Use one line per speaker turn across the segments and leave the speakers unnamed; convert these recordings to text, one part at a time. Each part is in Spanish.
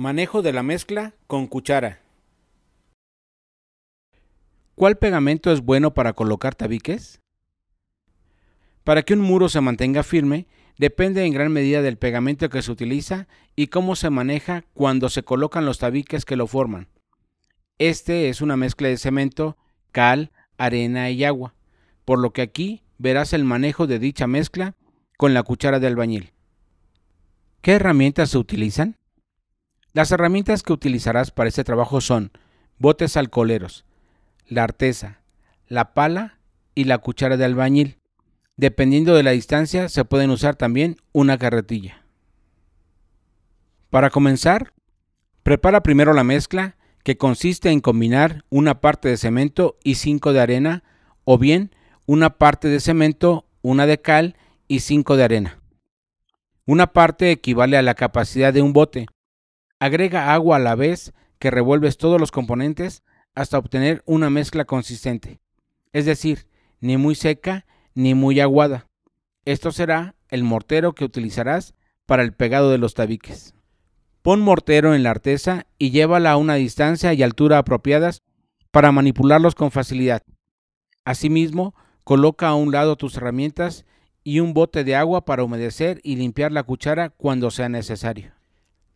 Manejo de la mezcla con cuchara. ¿Cuál pegamento es bueno para colocar tabiques? Para que un muro se mantenga firme, depende en gran medida del pegamento que se utiliza y cómo se maneja cuando se colocan los tabiques que lo forman. Este es una mezcla de cemento, cal, arena y agua, por lo que aquí verás el manejo de dicha mezcla con la cuchara de albañil. ¿Qué herramientas se utilizan? Las herramientas que utilizarás para este trabajo son botes alcoleros, la artesa, la pala y la cuchara de albañil. Dependiendo de la distancia se pueden usar también una carretilla. Para comenzar, prepara primero la mezcla que consiste en combinar una parte de cemento y 5 de arena o bien una parte de cemento, una de cal y 5 de arena. Una parte equivale a la capacidad de un bote Agrega agua a la vez que revuelves todos los componentes hasta obtener una mezcla consistente, es decir, ni muy seca ni muy aguada. Esto será el mortero que utilizarás para el pegado de los tabiques. Pon mortero en la artesa y llévala a una distancia y altura apropiadas para manipularlos con facilidad. Asimismo, coloca a un lado tus herramientas y un bote de agua para humedecer y limpiar la cuchara cuando sea necesario.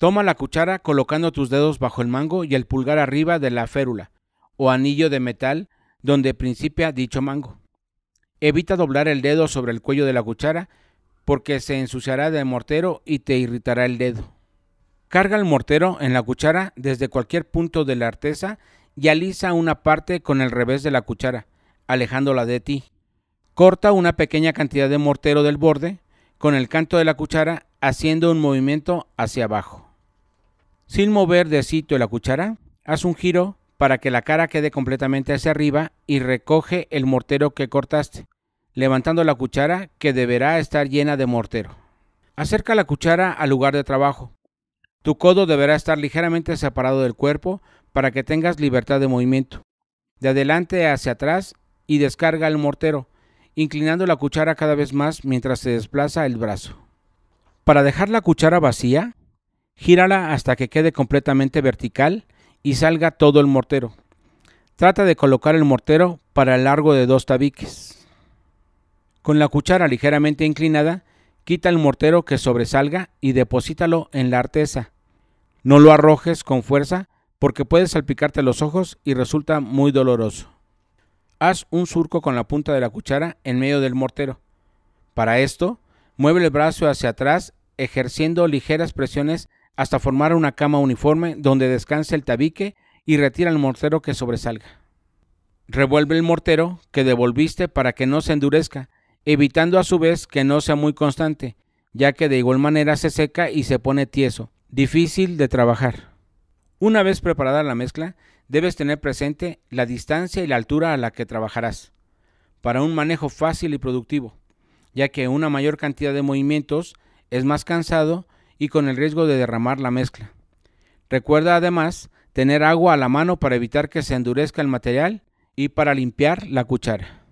Toma la cuchara colocando tus dedos bajo el mango y el pulgar arriba de la férula o anillo de metal donde principia dicho mango. Evita doblar el dedo sobre el cuello de la cuchara porque se ensuciará de mortero y te irritará el dedo. Carga el mortero en la cuchara desde cualquier punto de la artesa y alisa una parte con el revés de la cuchara, alejándola de ti. Corta una pequeña cantidad de mortero del borde con el canto de la cuchara haciendo un movimiento hacia abajo. Sin mover de sitio la cuchara, haz un giro para que la cara quede completamente hacia arriba y recoge el mortero que cortaste, levantando la cuchara que deberá estar llena de mortero. Acerca la cuchara al lugar de trabajo. Tu codo deberá estar ligeramente separado del cuerpo para que tengas libertad de movimiento. De adelante hacia atrás y descarga el mortero, inclinando la cuchara cada vez más mientras se desplaza el brazo. Para dejar la cuchara vacía, Gírala hasta que quede completamente vertical y salga todo el mortero. Trata de colocar el mortero para el largo de dos tabiques. Con la cuchara ligeramente inclinada, quita el mortero que sobresalga y deposítalo en la artesa. No lo arrojes con fuerza porque puede salpicarte los ojos y resulta muy doloroso. Haz un surco con la punta de la cuchara en medio del mortero. Para esto, mueve el brazo hacia atrás ejerciendo ligeras presiones hasta formar una cama uniforme donde descanse el tabique y retira el mortero que sobresalga. Revuelve el mortero que devolviste para que no se endurezca, evitando a su vez que no sea muy constante, ya que de igual manera se seca y se pone tieso, difícil de trabajar. Una vez preparada la mezcla, debes tener presente la distancia y la altura a la que trabajarás, para un manejo fácil y productivo, ya que una mayor cantidad de movimientos es más cansado y con el riesgo de derramar la mezcla. Recuerda además tener agua a la mano para evitar que se endurezca el material y para limpiar la cuchara.